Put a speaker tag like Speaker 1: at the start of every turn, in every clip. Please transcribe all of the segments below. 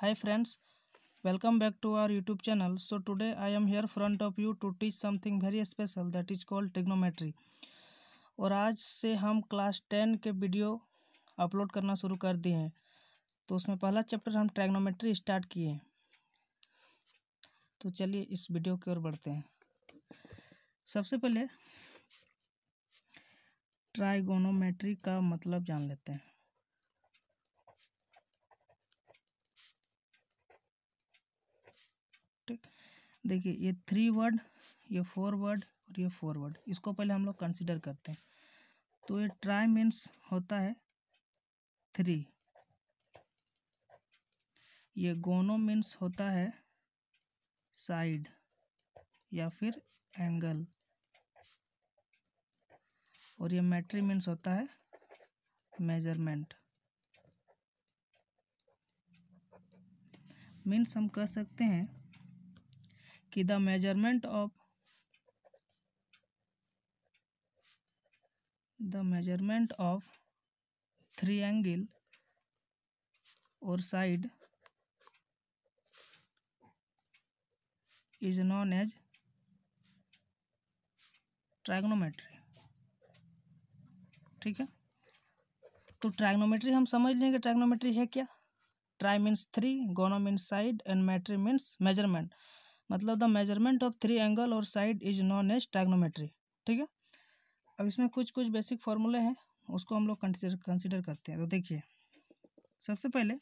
Speaker 1: hi friends welcome back to our youtube channel so today i am here front of you to teach something very special that is called trigonometry और आज से हम class ten के video upload करना शुरू कर दिए हैं तो उसमें पहला चैप्टर हम ट्रैग्नोमेट्री स्टार्ट किए हैं तो चलिए इस वीडियो की ओर बढ़ते हैं सबसे पहले ट्राइगोनोमेट्री का मतलब जान लेते हैं देखिए ये थ्री वर्ड ये फोर वर्ड और ये फोर वर्ड इसको पहले हम लोग कंसिडर करते हैं तो ये ट्राई मीन्स होता है थ्री ये गोनो मीन्स होता है साइड या फिर एंगल और ये मैट्री मीन्स होता है मेजरमेंट मीन्स हम कह सकते हैं कि the measurement of the measurement of three angle और side is known as trigonometry ठीक है तो ट्रैग्नोमेट्री हम समझ लेंगे ट्रैग्नोमेट्री है क्या tri means three gono means side and metry means measurement मतलब the measurement of three angle और side is known as trigonometry ठीक है अब इसमें कुछ कुछ बेसिक फॉर्मूले हैं उसको हम लोग कंसिडर करते हैं तो देखिए सबसे पहले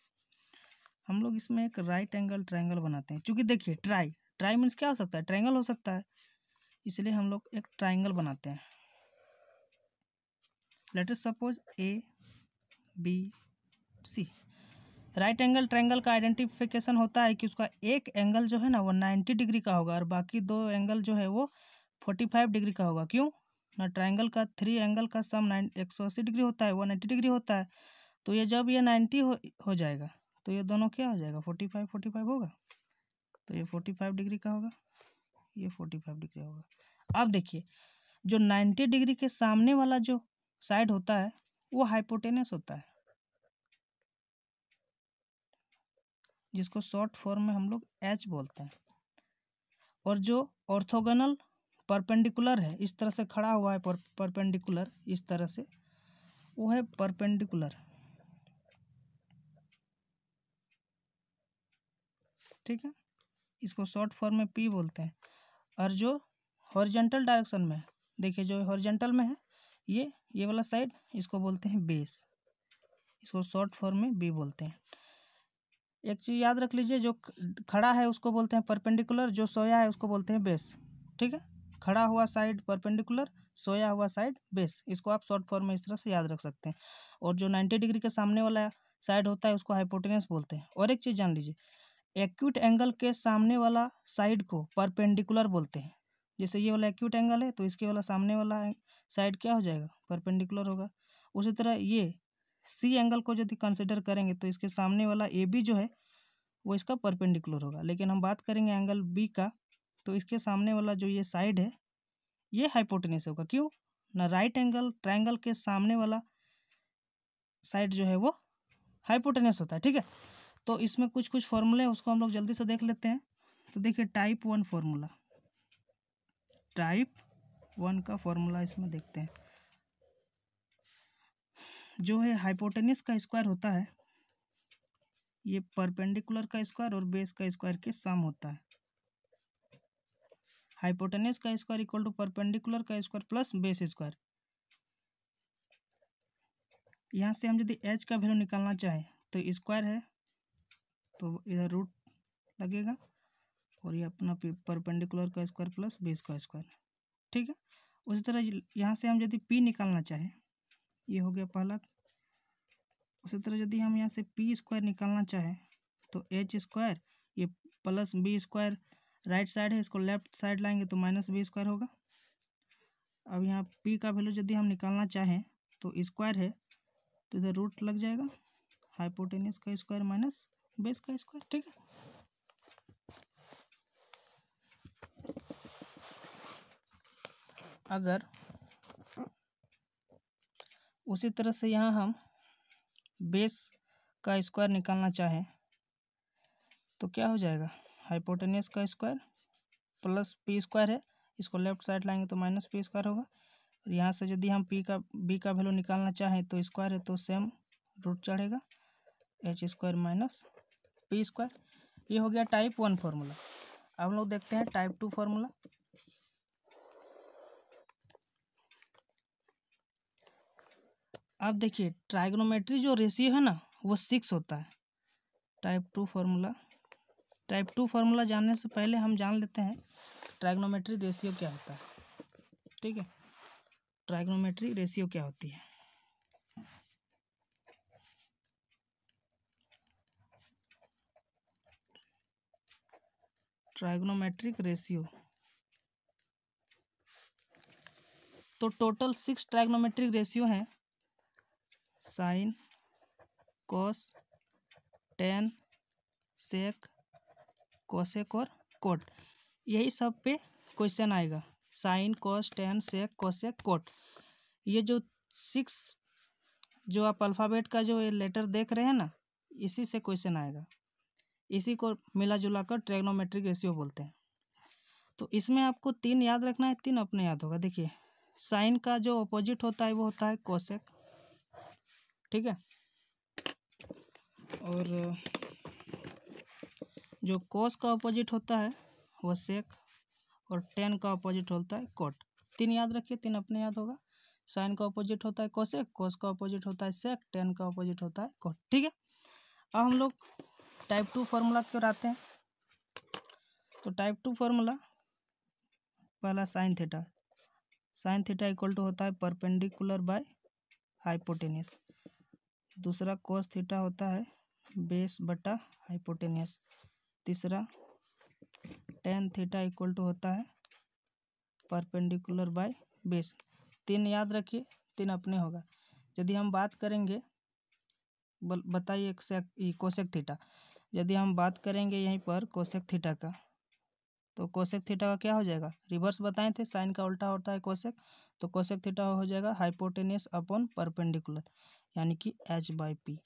Speaker 1: हम लोग इसमें एक राइट एंगल ट्राइंगल बनाते हैं चूँकि देखिए ट्राई ट्राई मीन्स क्या हो सकता है ट्राइंगल हो सकता है इसलिए हम लोग एक ट्राइंगल बनाते हैं let suppose A B C right angle triangle का आइडेंटिफिकेशन होता है कि उसका एक एंगल जो है ना वो नाइन्टी डिग्री का होगा और बाकी दो एंगल जो है वो फोर्टी फाइव डिग्री का होगा क्यों ना ट्रायंगल का थ्री एंगल का सम नाइन एक सौ अस्सी डिग्री होता है वन एट्टी डिग्री होता है तो ये जब ये नाइन्टी हो, हो जाएगा तो ये दोनों क्या हो जाएगा फोर्टी फाइव फोर्टी फाइव होगा तो ये फोर्टी फाइव डिग्री का होगा ये फोर्टी फाइव डिग्री होगा अब देखिए जो नाइन्टी डिग्री के सामने वाला जो साइड होता है वो हाइपोटेनस होता है जिसको शॉर्ट फॉर्म में हम लोग एच बोलते हैं और जो ऑर्थोगोनल परपेंडिकुलर है इस तरह से खड़ा हुआ है पर, परपेंडिकुलर इस तरह से वो है परपेंडिकुलर ठीक है इसको शॉर्ट फॉर्म में पी बोलते हैं और जो हॉरिजेंटल डायरेक्शन में है देखिए जो हॉरिजेंटल में है ये ये वाला साइड इसको बोलते हैं बेस इसको शॉर्ट फॉर्म में बी बोलते हैं एक चीज़ याद रख लीजिए जो खड़ा है उसको बोलते हैं परपेंडिकुलर जो सोया है उसको बोलते हैं बेस ठीक है खड़ा हुआ साइड परपेंडिकुलर सोया हुआ साइड बेस इसको आप शॉर्ट फॉर्म में इस तरह से याद रख सकते हैं और जो नाइन्टी डिग्री के सामने वाला साइड होता है उसको हाइपोटेनस बोलते हैं और एक चीज़ जान लीजिए एक्यूट एंगल के सामने वाला साइड को परपेंडिकुलर बोलते हैं जैसे ये वाला एक्यूट एंगल है तो इसके वाला सामने वाला साइड क्या हो जाएगा परपेंडिकुलर होगा उसी तरह ये सी एंगल को यदि कंसिडर करेंगे तो इसके सामने वाला ए बी जो है वो इसका परपेंडिकुलर होगा लेकिन हम बात करेंगे एंगल बी का तो इसके सामने वाला जो ये साइड है ये हाइपोटेनिस होगा क्यों ना राइट एंगल ट्राइंगल के सामने वाला साइड जो है वो हाइपोटेनिस होता है ठीक है तो इसमें कुछ कुछ फॉर्मूले हैं उसको हम लोग जल्दी से देख लेते हैं तो देखिए type one formula type one का फॉर्मूला इसमें देखते हैं जो है हाइपोटेनियस का स्क्वायर होता है ये परपेंडिकुलर का स्क्वायर और बेस का स्क्वायर के सम होता है हाइपोटेनियस का स्क्वायर इक्वल टू परपेंडिकुलर का स्क्वायर प्लस बेस स्क्वायर यहाँ से हम यदि एच का वैल्यू निकालना चाहें तो स्क्वायर है तो इधर रूट लगेगा और ये अपना परपेंडिकुलर का स्क्वायर प्लस बेस का स्क्वायर ठीक है उसी तरह यहाँ से हम यदि पी निकालना चाहें ये हो गया पहला उसी तरह यदि हम यहाँ से पी स्क्वायर निकालना चाहें तो एच स्क्वायर ये plus B square right side है इसको लेफ्ट साइड लाएंगे तो माइनस बी स्क्वायर होगा अब यहाँ पी का वैल्यू यदि हम निकालना चाहें तो स्क्वायर है तो इधर रूट लग जाएगा हाइपोटेनियस का स्क्वायर माइनस बेस का स्क्वायर ठीक है अगर उसी तरह से यहाँ हम बेस का स्क्वायर निकालना चाहें तो क्या हो जाएगा हाइपोटेनियस का स्क्वायर प्लस पी स्क्वायर है इसको लेफ्ट साइड लाएंगे तो माइनस पी स्क्वायर होगा और यहाँ से यदि हम पी का बी का वैल्यू निकालना चाहें तो स्क्वायर है तो सेम रूट चढ़ेगा H square minus P square ये हो गया टाइप वन फार्मूला अब हम लोग देखते हैं टाइप टू फार्मूला अब देखिए ट्राइग्नोमेट्री जो रेशियो है ना वो सिक्स होता है type two formula type two formula जानने से पहले हम जान लेते हैं ट्राइग्नोमेट्री रेशियो क्या होता है ठीक है ट्राइग्नोमेट्री रेशियो क्या होती है ट्राइग्नोमेट्रिक रेशियो तो टोटल सिक्स ट्राइग्नोमेट्रिक रेशियो हैं sine cos tan sec cosec और कोट यही सब पे क्वेश्चन आएगा sine cos tan sec cosec cot ये जो सिक्स जो आप अल्फ़ाबेट का जो ये लेटर देख रहे हैं ना इसी से क्वेश्चन आएगा इसी को मिला जुला कर ट्रेग्नोमेट्रिक रेशियो बोलते हैं तो इसमें आपको तीन याद रखना है तीन अपने याद होगा देखिए साइन का जो अपोजिट होता है वो होता है कोशेक ठीक है और जो कोस का अपोजिट होता है वो सेक और टेन का अपोजिट होता है कोट तीन याद रखिए तीन अपने याद होगा साइन का अपोजिट होता है कोसेक कोस का अपोजिट होता है सेक टेन का अपोजिट होता है कोट ठीक है अब हम लोग टाइप टू फार्मूला की ओर आते हैं तो टाइप टू फार्मूला पहला sine theta sine theta equal to होता है परपेंडिकुलर बाय हाइपोटेनियस दूसरा कोस थीटा होता है बेस बटा हाइपोटेनियस तीसरा टेन थीटा इक्वल टू होता है परपेंडिकुलर बाय बेस तीन याद रखिए तीन अपने होगा यदि हम बात करेंगे बताइए कोशेक थीटा यदि हम बात करेंगे यहीं पर कोशेक थीटा का तो कोशेक थीटा का क्या हो जाएगा रिवर्स बताए थे साइन का उल्टा होता है कोशेक तो कोशेक थीटा हो जाएगा हाइपोटेनियस अपॉन परपेंडिकुलर यानी कि एच बाई पी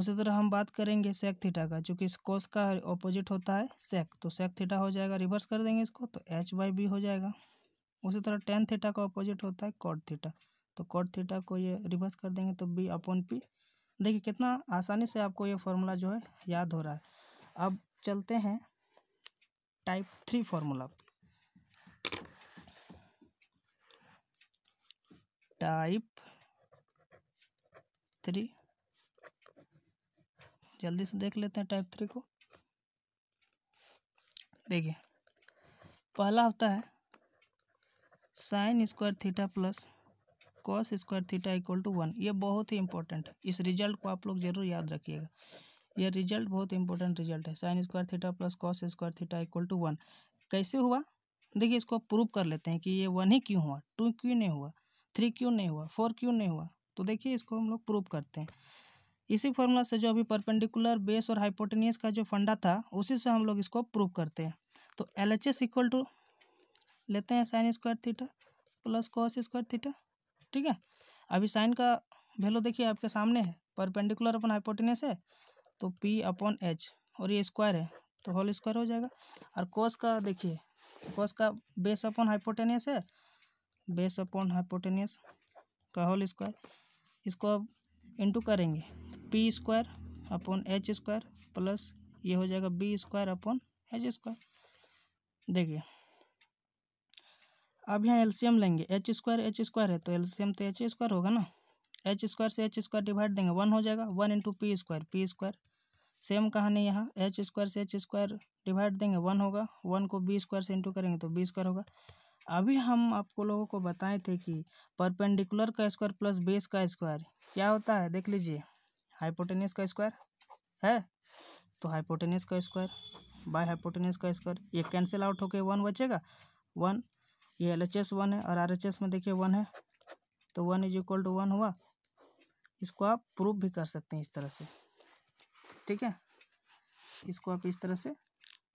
Speaker 1: उसी तरह हम बात करेंगे सेक थीटा का चूँकि इस कोस का ऑपोजिट होता है सेक तो सेक थीटा हो जाएगा रिवर्स कर देंगे इसको तो एच बाई बी हो जाएगा उसी तरह टेन थीटा का ऑपोजिट होता है कॉट थीटा तो कॉट थीटा को ये रिवर्स कर देंगे तो बी अपॉन पी देखिए कितना आसानी से आपको ये फॉर्मूला जो है याद हो रहा है अब चलते हैं type three formula type three जल्दी से देख लेते हैं टाइप थ्री को देखिए पहला होता है sine square theta plus cos square theta equal to one ये बहुत ही इंपॉर्टेंट है इस रिजल्ट को आप लोग जरूर याद रखिएगा यह रिजल्ट बहुत इंपॉर्टेंट रिजल्ट है sine square theta plus cos square theta equal to one कैसे हुआ देखिए इसको प्रूव कर लेते हैं कि ये वन ही क्यों हुआ टू क्यों नहीं हुआ थ्री क्यों नहीं हुआ फोर क्यों नहीं हुआ तो देखिए इसको हम लोग प्रूव करते हैं इसी फॉर्मूला से जो अभी परपेंडिकुलर बेस और हाइपोटेनियस का जो फंडा था उसी से हम लोग इसको प्रूव करते हैं तो L H S equal to लेते हैं sine square theta plus cos square theta ठीक है अभी साइन का वैल्यू देखिए आपके सामने है परपेंडिकुलर अपन हाइपोटेनियस है तो पी अपॉन एच और ये स्क्वायर है तो होल स्क्वायर हो जाएगा और कोस का देखिए कोस का बेस अपॉन हाइपोटेनियस है बेस अपॉन हाइपोटेनियस का होल स्क्वायर इसको अब इंटू करेंगे P square upon H square plus ये हो जाएगा B square upon H square देखिए अब यहाँ एलसीएम लेंगे एच स्क्वायर एच स्क्वायर है तो एलसीएम तो एच स्क्वायर होगा ना एच स्क्वायर से एच स्क्वायर डिवाइड देंगे वन हो जाएगा one into P square P square same कहानी यहाँ एच स्क्वायर से एच स्क्वायर डिवाइड देंगे वन होगा वन को बी स्क्वायर से इंटू करेंगे तो बी स्क्वायर होगा अभी हम आपको लोगों को बताए थे कि परपेंडिकुलर का स्क्वायर प्लस बेस का स्क्वायर क्या होता है देख लीजिए हाइपोटेनियस का स्क्वायर है तो हाइपोटेनियस का स्क्वायर बाय हाइपोटेनियस का स्क्वायर ये कैंसिल आउट होके वन बचेगा वन ये एल एच एस वन है और आर एच एस में देखिए वन है तो one is equal to one हुआ इसको आप प्रूफ भी कर सकते हैं इस तरह से ठीक है इसको आप इस तरह से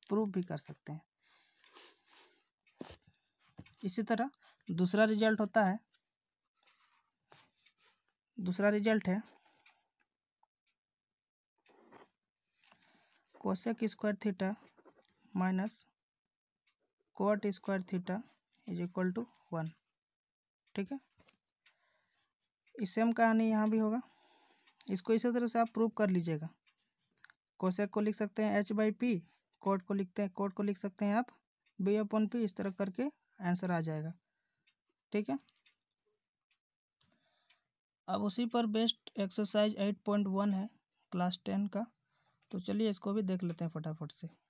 Speaker 1: प्रूफ भी कर सकते हैं इसी तरह दूसरा रिजल्ट होता है दूसरा रिजल्ट है cosec square theta minus cot square theta is equal to one ठीक है सेम कहानी यहाँ भी होगा इसको इसी तरह से आप प्रूव कर लीजिएगा कोशेक को लिख सकते हैं एच बाई पी कोड को लिखते हैं कोट को लिख सकते हैं आप बी अपन पी इस तरह करके आंसर आ जाएगा ठीक है अब उसी पर best exercise eight point one है क्लास टेन का तो चलिए इसको भी देख लेते हैं फटाफट से